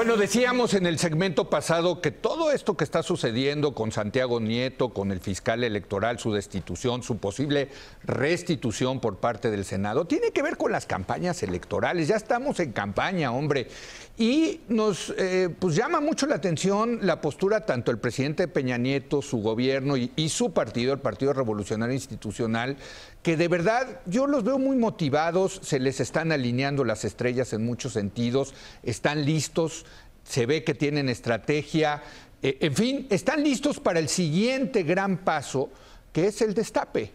Bueno, decíamos en el segmento pasado que todo esto que está sucediendo con Santiago Nieto, con el fiscal electoral, su destitución, su posible restitución por parte del Senado, tiene que ver con las campañas electorales. Ya estamos en campaña, hombre. Y nos eh, pues llama mucho la atención la postura tanto el presidente Peña Nieto, su gobierno y, y su partido, el Partido Revolucionario Institucional, que de verdad yo los veo muy motivados, se les están alineando las estrellas en muchos sentidos, están listos, se ve que tienen estrategia, eh, en fin, están listos para el siguiente gran paso, que es el destape.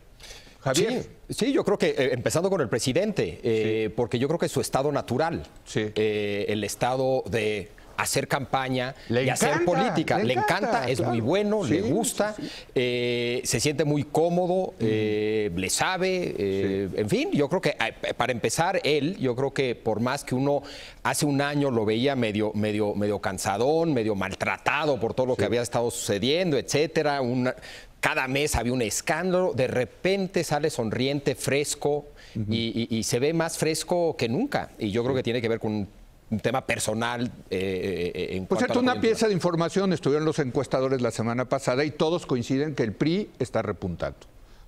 Javier. Sí, yo creo que eh, empezando con el presidente, eh, porque yo creo que es su estado natural, el estado de hacer campaña y hacer política. Le, encanta, es muy bueno, le gusta, eh, se siente muy cómodo, mm. eh, le sabe, eh, en fin, yo creo que para empezar él, yo creo que por más que uno hace un año lo veía medio, medio, medio cansadón, medio maltratado por todo lo que había estado sucediendo, etcétera, cada mes había un escándalo, de repente sale sonriente, fresco y, se ve más fresco que nunca. Y yo creo que tiene que ver con un tema personal. Eh, eh, eh Por cierto, una pieza de información estuvieron los encuestadores la semana pasada y todos coinciden que el PRI está repuntando.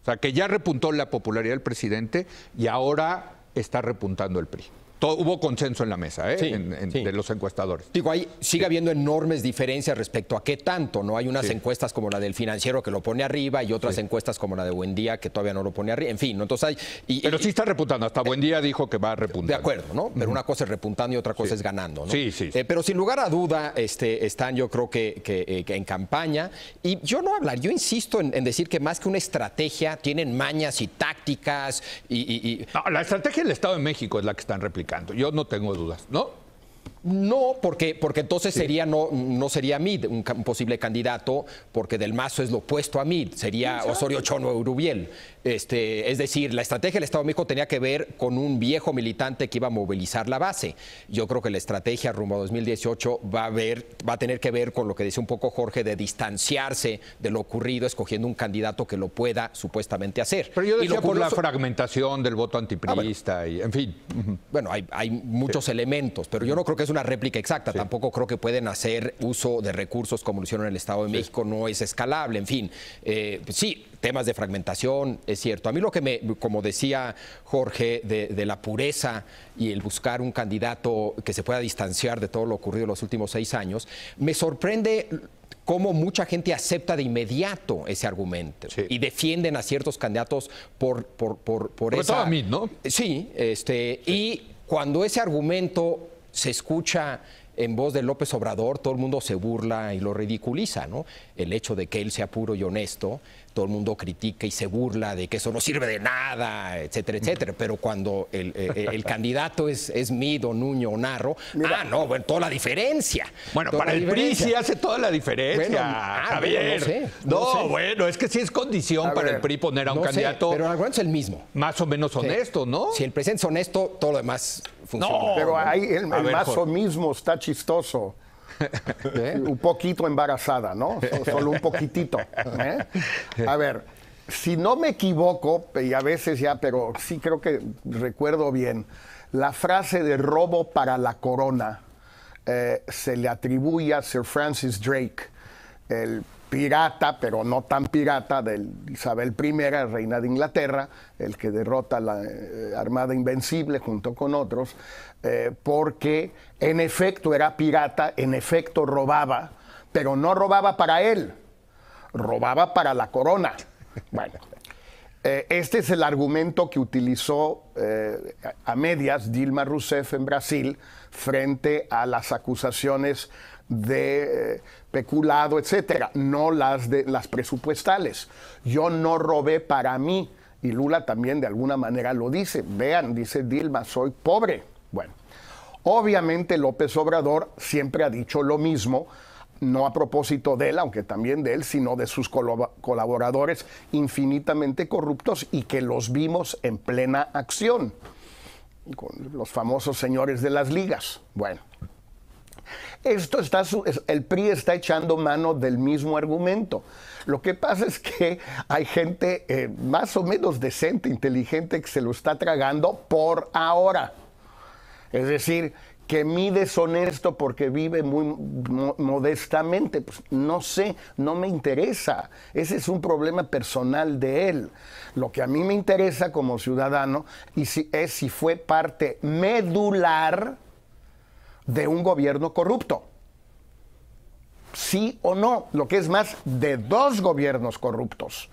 O sea, que ya repuntó la popularidad del presidente y ahora está repuntando el PRI hubo consenso en la mesa ¿eh? de los encuestadores. Digo, ahí sigue habiendo enormes diferencias respecto a qué tanto, ¿no? Hay unas encuestas como la del financiero que lo pone arriba y otras encuestas como la de Buendía que todavía no lo pone arriba. En fin, ¿no? entonces hay. Pero sí está repuntando, hasta buen eh, Buendía dijo que va a repuntar. De acuerdo, ¿no? Pero una cosa es repuntando y otra cosa es ganando, ¿no? Sí, sí. Eh, pero sin lugar a duda este, están, yo creo que, que, eh, en campaña. Y yo no hablar, yo insisto en, decir que más que una estrategia, tienen mañas y tácticas y. la estrategia del Estado de México es la que están replicando. Yo no tengo dudas, ¿no? No, porque, porque entonces sería no, no sería Mid un, posible candidato, porque Del Mazo es lo opuesto a Mid, sería Osorio Chono Urubiel. Este, es decir, la estrategia del Estado de México tenía que ver con un viejo militante que iba a movilizar la base. Yo creo que la estrategia rumbo a 2018 va a, ver, va a tener que ver con lo que dice un poco Jorge de distanciarse de lo ocurrido, escogiendo un candidato que lo pueda supuestamente hacer. Pero yo decía y lo por la fragmentación del voto antiprista ah, y, en fin. Bueno, hay, muchos elementos, pero yo no creo que una réplica exacta, tampoco creo que pueden hacer uso de recursos como lo hicieron en el Estado de México, no es escalable, en fin. Eh, pues sí, temas de fragmentación, es cierto. A mí lo que me, como decía Jorge, de, la pureza y el buscar un candidato que se pueda distanciar de todo lo ocurrido en los últimos seis años, me sorprende cómo mucha gente acepta de inmediato ese argumento y defienden a ciertos candidatos por, por, por, por a mí, ¿no? Sí, este, sí. y cuando ese argumento se escucha en voz de López Obrador, todo el mundo se burla y lo ridiculiza, ¿no? El hecho de que él sea puro y honesto, todo el mundo critica y se burla de que eso no sirve de nada, etcétera, etcétera. Pero cuando el, eh, eh, candidato es, es Mido, Nuño o Narro, ah, no, bueno, toda la diferencia. Bueno, para el PRI sí hace toda la diferencia, ah, Javier. no, bueno, es que sí es condición para el PRI poner a un candidato. Sé, pero el es el mismo. Más o menos honesto, ¿no? Si el presidente es honesto, todo lo demás funciona. pero ahí el, mazo mismo está chistoso. ¿Eh? Un poquito embarazada, ¿no? Solo un poquitito. ¿eh? A ver, si no me equivoco, y a veces ya, pero sí creo que recuerdo bien, la frase de robo para la corona eh, se le atribuye a Sir Francis Drake, el pirata, pero no tan pirata, de Isabel I, reina de Inglaterra, el que derrota la eh, Armada Invencible junto con otros, eh, porque en efecto era pirata, en efecto robaba, pero no robaba para él, robaba para la corona. Bueno, eh, este es el argumento que utilizó a medias Dilma Rousseff en Brasil frente a las acusaciones de peculado, etcétera, no las de las presupuestales. Yo no robé para mí y Lula también de alguna manera lo dice. Vean, dice Dilma, soy pobre. Bueno, obviamente López Obrador siempre ha dicho lo mismo, no a propósito de él, aunque también de él, sino de sus colaboradores infinitamente corruptos y que los vimos en plena acción, con los famosos señores de las ligas. Bueno. Esto está, el PRI está echando mano del mismo argumento. Lo que pasa es que hay gente eh, más o menos decente, inteligente, que se lo está tragando por ahora. Es decir, que mide deshonesto porque vive muy modestamente. Pues no sé, no me interesa. Ese es un problema personal de él. Lo que a mí me interesa como ciudadano y si, es si fue parte medular de un gobierno corrupto. Sí o no, lo que es más, de dos gobiernos corruptos.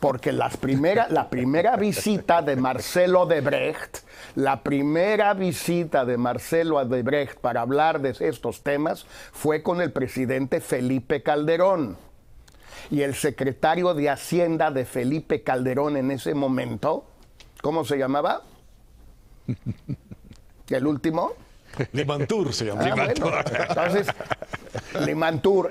Porque la primera visita de Marcelo de Brecht, la primera visita de Marcelo Debrecht de Brecht para hablar de estos temas fue con el presidente Felipe Calderón y el secretario de Hacienda de Felipe Calderón en ese momento, ¿cómo se llamaba? ¿El último? Limantur se llama. Ah, entonces,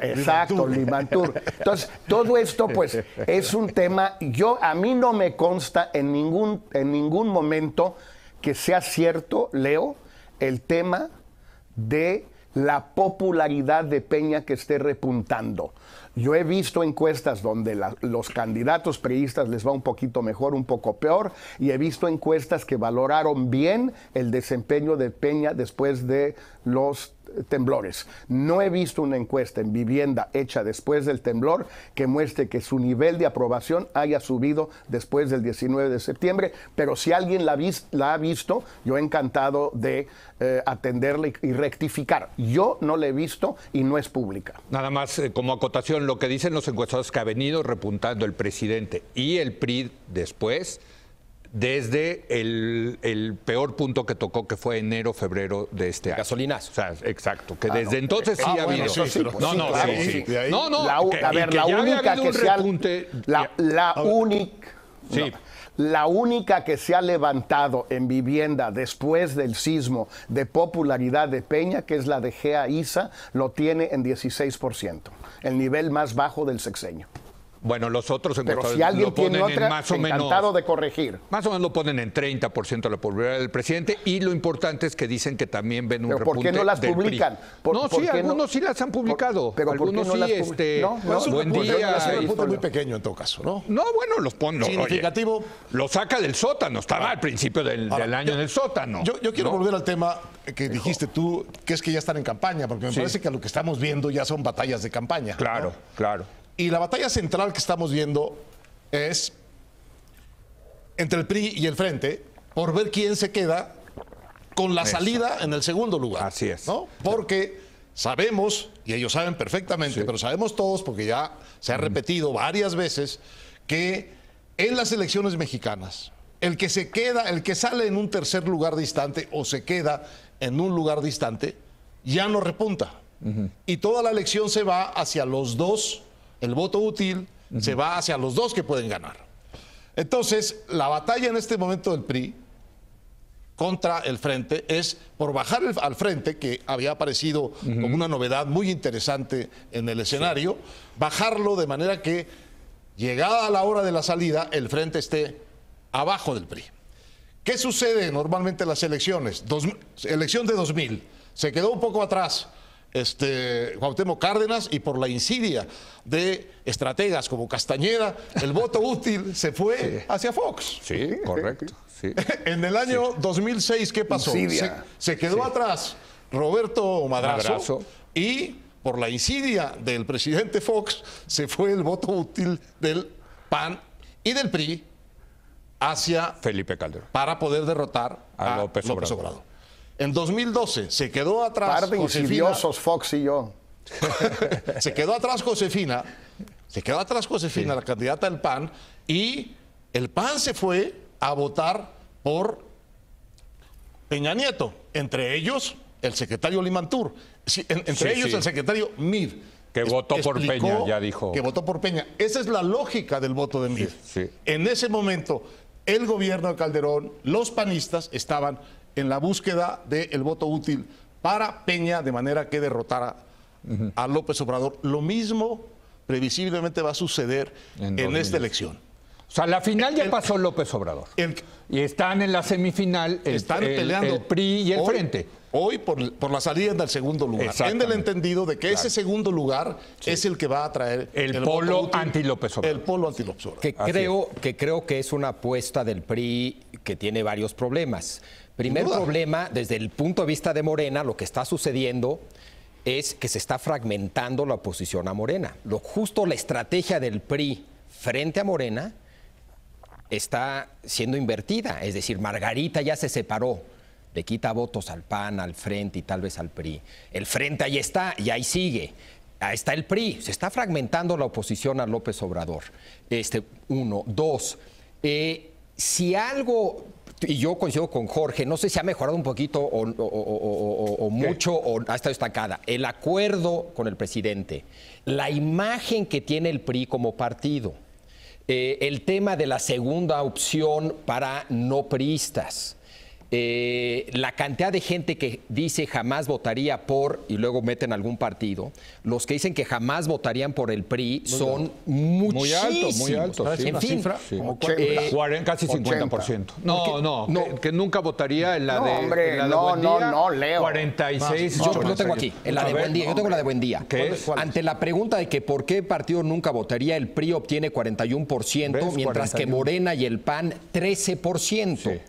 exacto, Limantur. Entonces, todo esto, pues, es un tema. Yo, a mí no me consta en ningún, en ningún momento que sea cierto, Leo, el tema de la popularidad de Peña que esté repuntando. Yo he visto encuestas donde los candidatos priistas les va un poquito mejor, un poco peor, y he visto encuestas que valoraron bien el desempeño de Peña después de los temblores. No he visto una encuesta en vivienda hecha después del temblor que muestre que su nivel de aprobación haya subido después del 19 de septiembre, pero si alguien la, ha visto, yo he encantado de eh, atenderle y, rectificar. Yo no la he visto y no es pública. Nada más eh, como acotación, lo que dicen los encuestados que ha venido repuntando el presidente y el PRI después desde el, peor punto que tocó, que fue enero, febrero de este año. Gasolinas, exacto, que ah, desde entonces ah, sí ha habido. no, No, la, única que se ha. La única que se ha levantado en vivienda después del sismo de popularidad de Peña, que es la de Gea Isa, lo tiene en 16%, el nivel más bajo del sexenio. Bueno, los otros Pero si alguien lo otra, en más de corregir. Más o menos lo ponen en 30% la popularidad del presidente y lo importante es que dicen que también ven un ¿Pero ¿Por qué no las publican? no, sí, algunos sí las han publicado. pero algunos sí, buen día. un muy pequeño en todo caso, ¿no? No, bueno, los ponen. Significativo. lo saca del sótano, estaba al principio del, año en el sótano. Yo, quiero volver al tema que dijiste tú, que es que ya están en campaña, porque me parece que lo que estamos viendo ya son batallas de campaña. Claro, claro. Y la batalla central que estamos viendo es entre el PRI y el Frente por ver quién se queda con la salida en el segundo lugar. Así es. Porque sabemos, y ellos saben perfectamente, pero sabemos todos, porque ya se ha repetido varias veces, que en las elecciones mexicanas, el que se queda, el que sale en un tercer lugar distante o se queda en un lugar distante, ya no repunta. Y toda la elección se va hacia los dos el voto útil se va hacia los dos que pueden ganar. Entonces, la batalla en este momento del PRI contra el frente es por bajar al frente, que había aparecido como una novedad muy interesante en el escenario, bajarlo de manera que, llegada la hora de la salida, el frente esté abajo del PRI. ¿Qué sucede normalmente en las elecciones? elección de 2000, se quedó un poco atrás, este, Cuauhtémoc Cárdenas y por la insidia de estrategas como Castañeda, el voto útil se fue hacia Fox. Sí, correcto. en el año 2006, ¿qué pasó? Se, se, quedó atrás Roberto Madrazo, y por la insidia del presidente Fox se fue el voto útil del PAN y del PRI hacia Felipe Calderón para poder derrotar a, López López Obrador. En 2012 se quedó atrás. Par de insidiosos, Fox y yo. se quedó atrás Josefina, se quedó atrás Josefina, la candidata del PAN, y el PAN se fue a votar por Peña Nieto, entre ellos el secretario Limantur, entre ellos el secretario Mir, Que votó por Peña, ya dijo. Que votó por Peña. Esa es la lógica del voto de Mir. En ese momento, el gobierno de Calderón, los panistas estaban en la búsqueda del voto útil para Peña de manera que derrotara a López Obrador. Lo mismo previsiblemente va a suceder en esta elección. O sea, la final ya pasó López Obrador. y están en la semifinal el, están peleando PRI y el Frente. Hoy por, la salida del segundo lugar. En el entendido de que ese segundo lugar es el que va a traer el, polo anti-López Obrador. El polo anti-López Obrador. Que creo, que creo que es una apuesta del PRI que tiene varios problemas. Primer problema, desde el punto de vista de Morena, lo que está sucediendo es que se está fragmentando la oposición a Morena. Lo justo la estrategia del PRI frente a Morena está siendo invertida. Es decir, Margarita ya se separó, le quita votos al PAN, al Frente y tal vez al PRI. El Frente ahí está y ahí sigue. Ahí está el PRI. Se está fragmentando la oposición a López Obrador. Este, uno. Dos. Eh, si algo, y yo coincido con Jorge, no sé si ha mejorado un poquito o, o mucho o ha estado estancada, el acuerdo con el presidente, la imagen que tiene el PRI como partido. Eh, el tema de la segunda opción para no priistas. Eh, la cantidad de gente que dice jamás votaría por y luego meten algún partido, los que dicen que jamás votarían por el PRI son muy muchísimos. Muy alto, muy alto. en fin, cifra, eh, casi 50%. No, no, no. Que, nunca votaría en la de, la no, no, no, Leo. 46. yo tengo aquí, en la de buen día. Yo tengo la de buen día. Ante la pregunta de que por qué partido nunca votaría, el PRI obtiene 41%, mientras que Morena y el PAN 13%.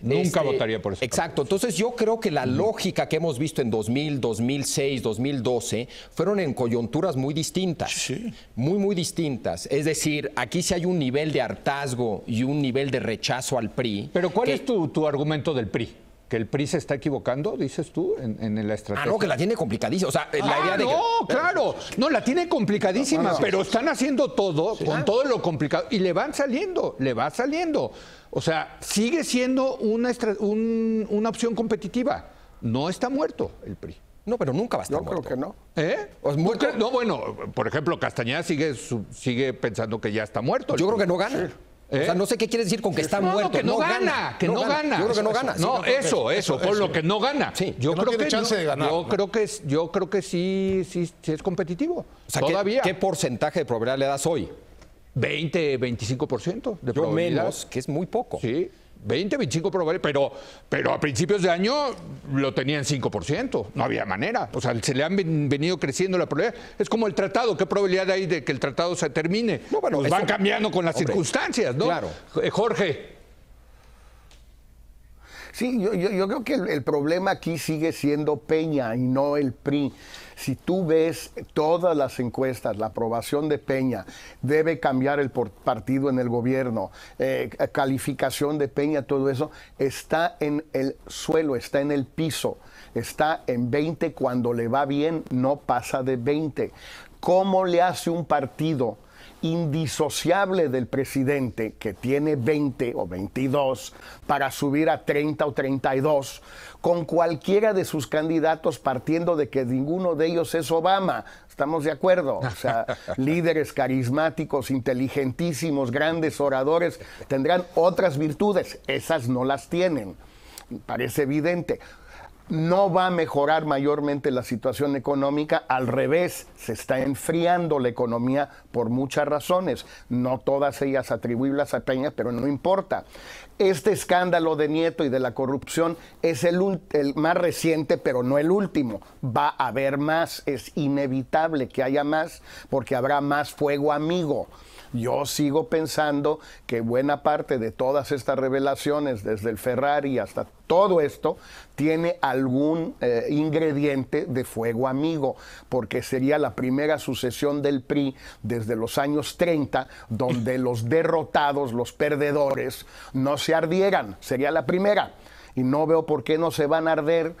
Nunca este, votaría por eso. Exacto. Entonces yo creo que la lógica que hemos visto en 2000, 2006, 2012 fueron en coyunturas muy distintas. Muy, muy distintas. Es decir, aquí sí hay un nivel de hartazgo y un nivel de rechazo al PRI. Pero ¿cuál es tu argumento del PRI? ¿Que el PRI se está equivocando, dices tú, en, en la estrategia? Ah, no, que la tiene complicadísima. O sea, la ah, idea de. No, claro. No, la tiene complicadísima, pero están haciendo todo, con todo lo complicado. Y le van saliendo, le va saliendo. O sea, sigue siendo una, una opción competitiva. No está muerto el PRI. No, pero nunca va a estar Yo creo que no. ¿Eh? No, bueno, por ejemplo, Castañeda sigue, sigue pensando que ya está muerto. Yo creo que no gana. ¿Eh? O sea, no sé qué quiere decir con que está no, muerto. Que no, gana, que no, gana. Yo creo que no gana. No, eso, eso, Por lo que no gana. Sí, yo que creo tiene que chance de ganar. Yo creo que es, yo creo que sí, sí, es competitivo. O sea, ¿qué, porcentaje de probabilidad le das hoy? 20, 25% de yo probabilidad. menos, que es muy poco. Sí. 20, 25 probabilidades, pero, pero a principios de año lo tenían 5%, no había manera. O sea, se le han venido creciendo la probabilidad. Es como el tratado, ¿qué probabilidad hay de que el tratado se termine? No, bueno, pues van cambiando con las circunstancias, ¿no? Claro. Eh, Jorge. Sí, yo, creo que el, problema aquí sigue siendo Peña y no el PRI. Si tú ves todas las encuestas, la aprobación de Peña, debe cambiar el partido en el gobierno, eh, calificación de Peña, todo eso, está en el suelo, está en el piso, está en 20, cuando le va bien no pasa de 20. ¿Cómo le hace un partido? indisociable del presidente que tiene 20 o 22 para subir a 30 o 32 con cualquiera de sus candidatos partiendo de que ninguno de ellos es Obama. ¿Estamos de acuerdo? O sea, líderes carismáticos, inteligentísimos, grandes oradores tendrán otras virtudes. Esas no las tienen. Parece evidente no va a mejorar mayormente la situación económica, al revés, se está enfriando la economía por muchas razones, no todas ellas atribuibles a Peña, pero no importa. Este escándalo de Nieto y de la corrupción es el, el más reciente, pero no el último. Va a haber más, es inevitable que haya más, porque habrá más fuego amigo. Yo sigo pensando que buena parte de todas estas revelaciones, desde el Ferrari hasta todo esto, tiene algún eh, ingrediente de fuego amigo, porque sería la primera sucesión del PRI desde los años 30, donde los derrotados, los perdedores, no se ardieran. Sería la primera. Y no veo por qué no se van a arder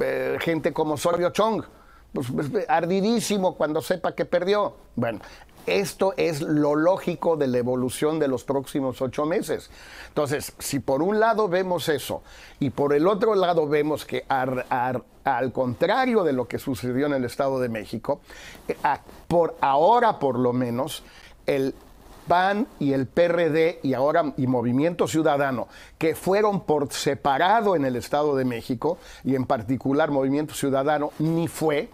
eh, gente como sorio Chong. Pues, pues, ardidísimo cuando sepa que perdió. Bueno, esto es lo lógico de la evolución de los próximos ocho meses. Entonces, si por un lado vemos eso y por el otro lado vemos que al contrario de lo que sucedió en el Estado de México, eh, por ahora por lo menos, el PAN y el PRD y ahora y Movimiento Ciudadano, que fueron por separado en el Estado de México y en particular Movimiento Ciudadano ni fue,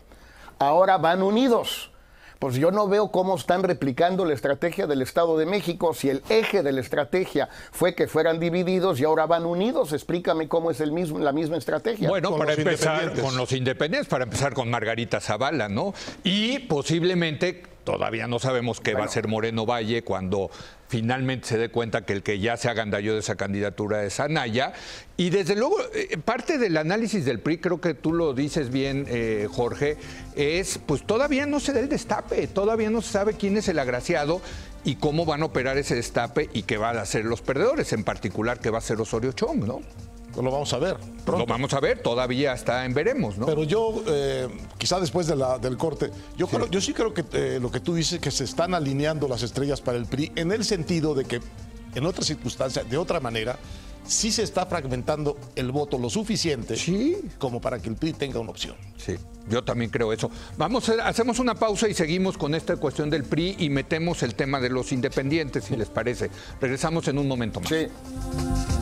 ahora van unidos pues yo no veo cómo están replicando la estrategia del Estado de México. Si el eje de la estrategia fue que fueran divididos y ahora van unidos, explícame cómo es el mismo, la misma estrategia. Bueno, para empezar con los independientes, para empezar con Margarita Zavala, ¿no? Y posiblemente todavía no sabemos qué va a ser Moreno Valle cuando finalmente se dé cuenta que el que ya se agandalló de esa candidatura es Anaya. Y desde luego, eh, parte del análisis del PRI, creo que tú lo dices bien, eh, Jorge, es pues todavía no se da el destape, todavía no se sabe quién es el agraciado y cómo van a operar ese destape y qué van a hacer los perdedores, en particular qué va a hacer Osorio Chong, ¿no? Pues lo vamos a ver. Lo vamos a ver, todavía está en veremos, ¿no? Pero yo, eh, quizá después de la, del corte, yo, sí. Creo, yo sí creo que eh, lo que tú dices, que se están alineando las estrellas para el PRI, en el sentido de que en otras circunstancias, de otra manera, sí se está fragmentando el voto lo suficiente sí. como para que el PRI tenga una opción. Sí, yo también creo eso. Vamos, hacemos una pausa y seguimos con esta cuestión del PRI y metemos el tema de los independientes, si les parece. Regresamos en un momento más. Sí.